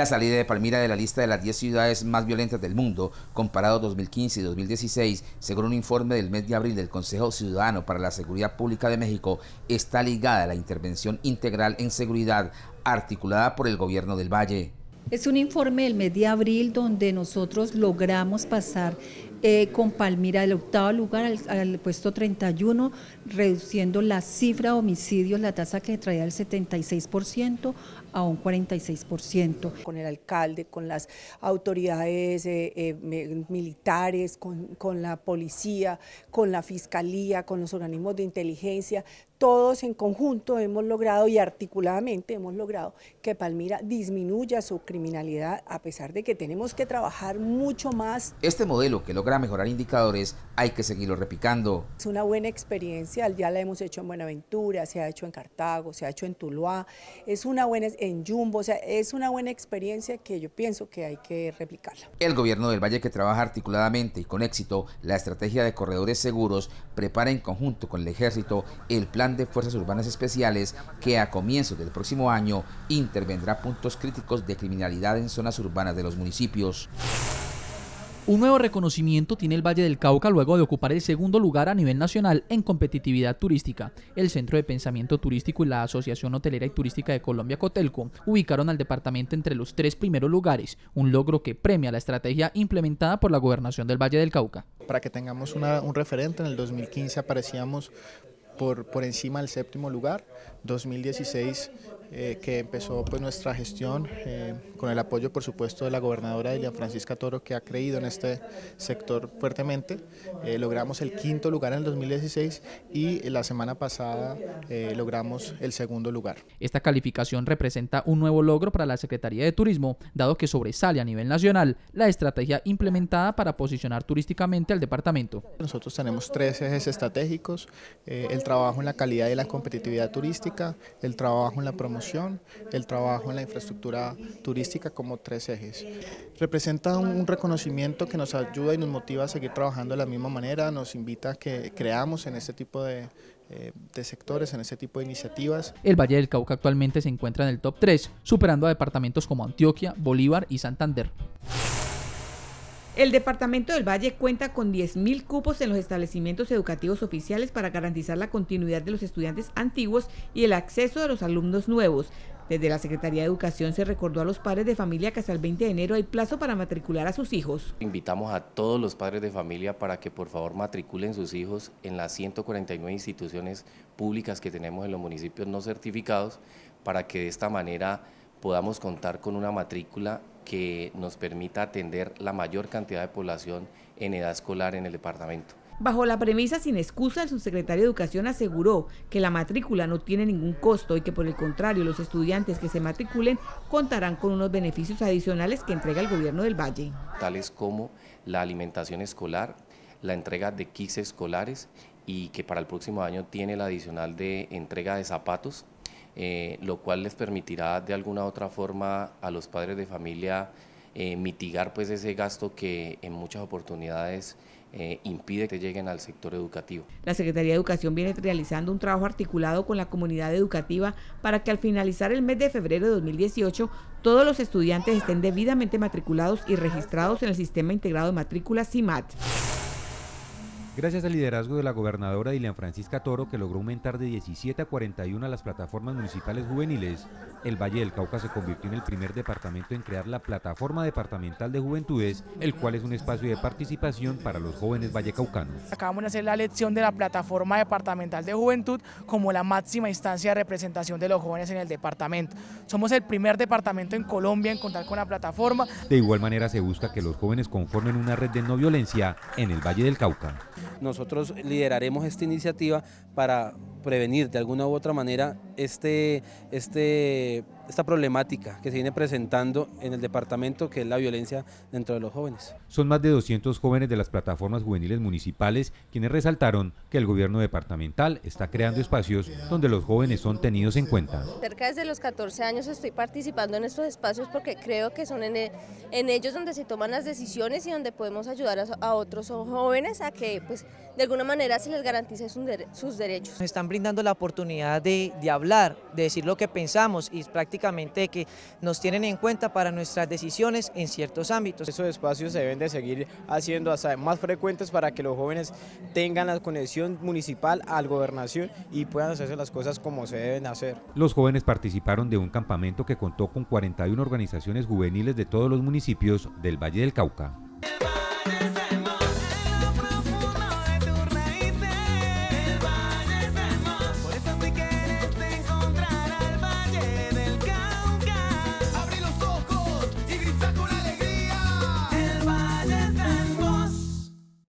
la salida de Palmira de la lista de las 10 ciudades más violentas del mundo, comparado 2015 y 2016, según un informe del mes de abril del Consejo Ciudadano para la Seguridad Pública de México, está ligada a la intervención integral en seguridad articulada por el gobierno del Valle. Es un informe del mes de abril donde nosotros logramos pasar eh, con Palmira del octavo lugar al, puesto 31, reduciendo la cifra de homicidios, la tasa que traía el 76% a un 46%. Con el alcalde, con las autoridades eh, eh, militares, con, con la policía, con la fiscalía, con los organismos de inteligencia, todos en conjunto hemos logrado y articuladamente hemos logrado que Palmira disminuya su criminalidad a pesar de que tenemos que trabajar mucho más. Este modelo que logra a mejorar indicadores, hay que seguirlo replicando. Es una buena experiencia, ya la hemos hecho en Buenaventura, se ha hecho en Cartago, se ha hecho en Tuluá, es una buena en Jumbo, o sea, es una buena experiencia que yo pienso que hay que replicarla. El gobierno del Valle que trabaja articuladamente y con éxito la estrategia de corredores seguros prepara en conjunto con el ejército el plan de fuerzas urbanas especiales que a comienzos del próximo año intervendrá puntos críticos de criminalidad en zonas urbanas de los municipios. Un nuevo reconocimiento tiene el Valle del Cauca luego de ocupar el segundo lugar a nivel nacional en competitividad turística. El Centro de Pensamiento Turístico y la Asociación Hotelera y Turística de Colombia Cotelco ubicaron al departamento entre los tres primeros lugares, un logro que premia la estrategia implementada por la gobernación del Valle del Cauca. Para que tengamos un referente, en el 2015 aparecíamos por, por, encima del séptimo lugar. 2016 eh, que empezó pues, nuestra gestión eh, con el apoyo, por supuesto, de la gobernadora Elian Francisca Toro, que ha creído en este sector fuertemente. Eh, logramos el quinto lugar en el 2016 y la semana pasada logramos el segundo lugar. Esta calificación representa un nuevo logro para la Secretaría de Turismo, dado que sobresale a nivel nacional la estrategia implementada para posicionar turísticamente al departamento. Nosotros tenemos tres ejes estratégicos, el trabajo en la calidad y la competitividad turística, el trabajo en la promoción el trabajo en la infraestructura turística como tres ejes. Representa un reconocimiento que nos ayuda y nos motiva a seguir trabajando de la misma manera, nos invita a que creamos en este tipo de, eh, sectores, en este tipo de iniciativas. El Valle del Cauca actualmente se encuentra en el top 3, superando a departamentos como Antioquia, Bolívar y Santander. El Departamento del Valle cuenta con 10.000 cupos en los establecimientos educativos oficiales para garantizar la continuidad de los estudiantes antiguos y el acceso de los alumnos nuevos. Desde la Secretaría de Educación se recordó a los padres de familia que hasta el 20 de enero hay plazo para matricular a sus hijos. Invitamos a todos los padres de familia para que por favor matriculen sus hijos en las 149 instituciones públicas que tenemos en los municipios no certificados para que de esta manera podamos contar con una matrícula que nos permita atender la mayor cantidad de población en edad escolar en el departamento. Bajo la premisa sin excusa, el subsecretario de Educación aseguró que la matrícula no tiene ningún costo y que por el contrario los estudiantes que se matriculen contarán con unos beneficios adicionales que entrega el gobierno del Valle. Tales como la alimentación escolar, la entrega de kits escolares y que para el próximo año tiene la adicional de entrega de zapatos eh, lo cual les permitirá de alguna u otra forma a los padres de familia eh, mitigar pues ese gasto que en muchas oportunidades eh, impide que lleguen al sector educativo. La Secretaría de Educación viene realizando un trabajo articulado con la comunidad educativa para que al finalizar el mes de febrero de 2018 todos los estudiantes estén debidamente matriculados y registrados en el Sistema Integrado de Matrícula CIMAT. Gracias al liderazgo de la gobernadora Dilian Francisca Toro, que logró aumentar de 17 a 41 las plataformas municipales juveniles, el Valle del Cauca se convirtió en el primer departamento en crear la Plataforma Departamental de Juventudes, el cual es un espacio de participación para los jóvenes vallecaucanos. Acabamos de hacer la elección de la Plataforma Departamental de Juventud como la máxima instancia de representación de los jóvenes en el departamento. Somos el primer departamento en Colombia en contar con la plataforma. De igual manera se busca que los jóvenes conformen una red de no violencia en el Valle del Cauca. Nosotros lideraremos esta iniciativa para prevenir de alguna u otra manera este, este, esta problemática que se viene presentando en el departamento, que es la violencia dentro de los jóvenes. Son más de 200 jóvenes de las plataformas juveniles municipales quienes resaltaron que el gobierno departamental está creando espacios donde los jóvenes son tenidos en cuenta. Cerca desde los 14 años estoy participando en estos espacios porque creo que son en, ellos donde se toman las decisiones y donde podemos ayudar a, otros jóvenes a que pues, de alguna manera se les garantice sus, sus derechos. Están brindando la oportunidad de, hablar, de decir lo que pensamos y prácticamente que nos tienen en cuenta para nuestras decisiones en ciertos ámbitos. Esos espacios se deben de seguir haciendo hasta más frecuentes para que los jóvenes tengan la conexión municipal a la gobernación y puedan hacerse las cosas como se deben hacer. Los jóvenes participaron de un campamento que contó con 41 organizaciones juveniles de todos los municipios del Valle del Cauca.